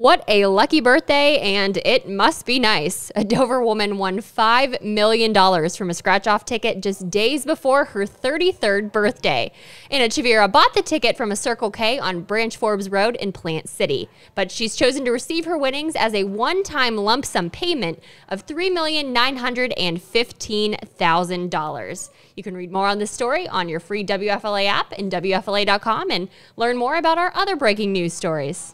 What a lucky birthday, and it must be nice. A Dover woman won $5 million from a scratch off ticket just days before her 33rd birthday. Anna Chavira bought the ticket from a Circle K on Branch Forbes Road in Plant City, but she's chosen to receive her winnings as a one time lump sum payment of $3,915,000. You can read more on this story on your free WFLA app and WFLA.com and learn more about our other breaking news stories.